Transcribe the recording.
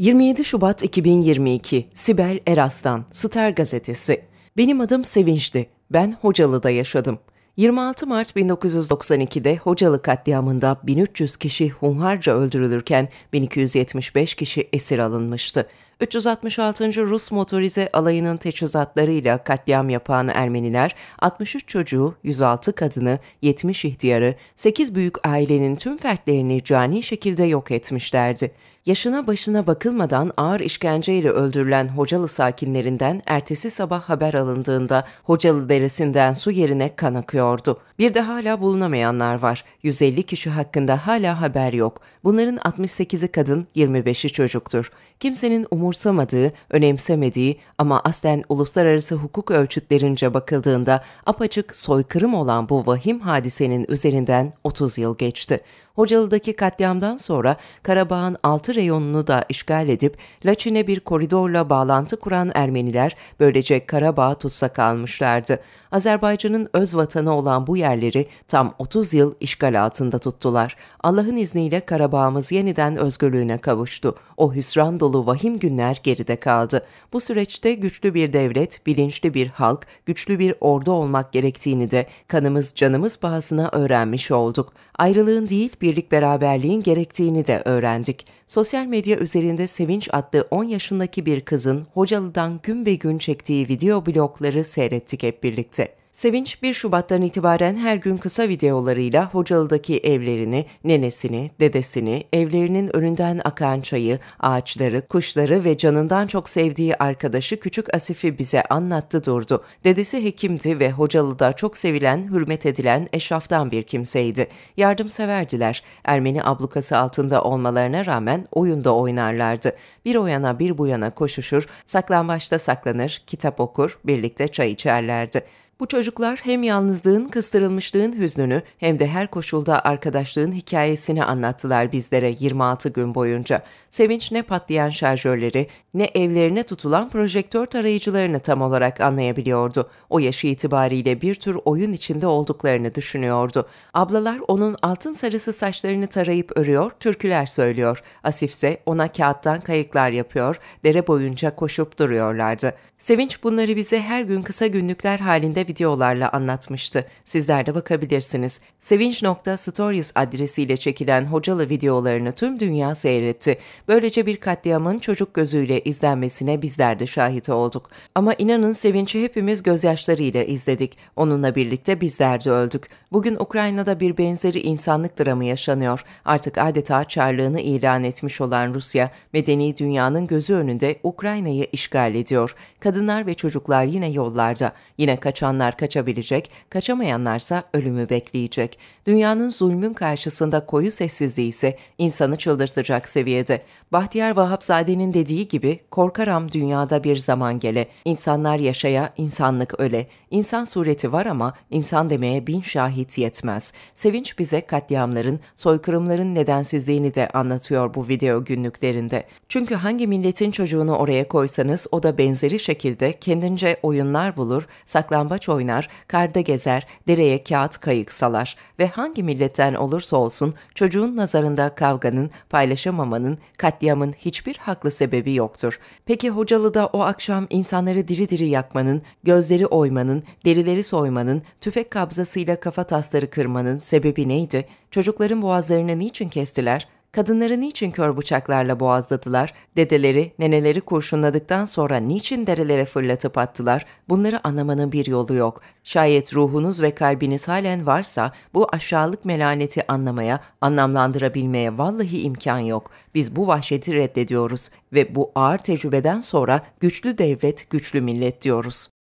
27 Şubat 2022 Sibel Eras'tan Star Gazetesi Benim adım Sevinç'ti. Ben Hocalı'da yaşadım. 26 Mart 1992'de Hocalı katliamında 1300 kişi hunharca öldürülürken 1275 kişi esir alınmıştı. 366. Rus motorize alayının teçhizatlarıyla katliam yapan Ermeniler, 63 çocuğu, 106 kadını, 70 ihtiyarı, 8 büyük ailenin tüm fertlerini cani şekilde yok etmişlerdi. Yaşına başına bakılmadan ağır işkenceyle öldürülen Hocalı sakinlerinden ertesi sabah haber alındığında Hocalı deresinden su yerine kan akıyordu. Bir de hala bulunamayanlar var. 150 kişi hakkında hala haber yok. Bunların 68'i kadın, 25'i çocuktur. Kimsenin umur umursamadığı, önemsemediği ama aslen uluslararası hukuk ölçütlerince bakıldığında apaçık soykırım olan bu vahim hadisenin üzerinden 30 yıl geçti. Hocalı'daki katliamdan sonra Karabağ'ın 6 reyonunu da işgal edip Laçin'e bir koridorla bağlantı kuran Ermeniler böylece Karabağ tutsak kalmışlardı. Azerbaycan'ın öz vatanı olan bu yerleri tam 30 yıl işgal altında tuttular. Allah'ın izniyle Karabağ'ımız yeniden özgürlüğüne kavuştu. O hüsran dolu vahim günler geride kaldı. Bu süreçte güçlü bir devlet, bilinçli bir halk, güçlü bir ordu olmak gerektiğini de kanımız canımız pahasına öğrenmiş olduk. Ayrılığın değil bir birlik beraberliğin gerektiğini de öğrendik. Sosyal medya üzerinde Sevinç adlı 10 yaşındaki bir kızın Hocalı'dan gün be gün çektiği video blogları seyrettik hep birlikte. Sevinç 1 Şubat'tan itibaren her gün kısa videolarıyla Hocalı'daki evlerini, nenesini, dedesini, evlerinin önünden akan çayı, ağaçları, kuşları ve canından çok sevdiği arkadaşı Küçük Asif'i bize anlattı durdu. Dedesi hekimdi ve Hocalı'da çok sevilen, hürmet edilen eşraftan bir kimseydi. Yardımseverdiler. Ermeni ablukası altında olmalarına rağmen oyunda oynarlardı. Bir o yana bir bu yana koşuşur, saklambaçta saklanır, kitap okur, birlikte çay içerlerdi. Bu çocuklar hem yalnızlığın, kıstırılmışlığın hüznünü hem de her koşulda arkadaşlığın hikayesini anlattılar bizlere 26 gün boyunca. Sevinç ne patlayan şarjörleri ne evlerine tutulan projektör tarayıcılarını tam olarak anlayabiliyordu. O yaşı itibariyle bir tür oyun içinde olduklarını düşünüyordu. Ablalar onun altın sarısı saçlarını tarayıp örüyor, türküler söylüyor. Asif ise ona kağıttan kayıklar yapıyor, dere boyunca koşup duruyorlardı. Sevinç bunları bize her gün kısa günlükler halinde videolarla anlatmıştı. Sizler de bakabilirsiniz. Sevinç.stories adresiyle çekilen hocalı videolarını tüm dünya seyretti. Böylece bir katliamın çocuk gözüyle izlenmesine bizler de şahit olduk. Ama inanın Sevinç'i hepimiz gözyaşlarıyla izledik. Onunla birlikte bizler de öldük. Bugün Ukrayna'da bir benzeri insanlık dramı yaşanıyor. Artık adeta çarlığını ilan etmiş olan Rusya, medeni dünyanın gözü önünde Ukrayna'yı işgal ediyor. Kadınlar ve çocuklar yine yollarda, yine kaçanlar Kaçanlar kaçabilecek, kaçamayanlarsa ölümü bekleyecek. Dünyanın zulmün karşısında koyu sessizliği ise insanı çıldırtacak seviyede. Bahtiyar Vahapzade'nin dediği gibi korkaram dünyada bir zaman gele. İnsanlar yaşaya, insanlık öle. İnsan sureti var ama insan demeye bin şahit yetmez. Sevinç bize katliamların, soykırımların nedensizliğini de anlatıyor bu video günlüklerinde. Çünkü hangi milletin çocuğunu oraya koysanız o da benzeri şekilde kendince oyunlar bulur, saklambaç oynar, karda gezer, dereye kağıt kayık salar ve hangi milletten olursa olsun çocuğun nazarında kavganın, paylaşamamanın, katliamın hiçbir haklı sebebi yoktur. Peki Hocalı'da o akşam insanları diri diri yakmanın, gözleri oymanın, derileri soymanın, tüfek kabzasıyla kafa tasları kırmanın sebebi neydi? Çocukların boğazlarını niçin kestiler?'' kadınları niçin kör bıçaklarla boğazladılar, dedeleri, neneleri kurşunladıktan sonra niçin derelere fırlatıp attılar, bunları anlamanın bir yolu yok. Şayet ruhunuz ve kalbiniz halen varsa bu aşağılık melaneti anlamaya, anlamlandırabilmeye vallahi imkan yok. Biz bu vahşeti reddediyoruz ve bu ağır tecrübeden sonra güçlü devlet, güçlü millet diyoruz.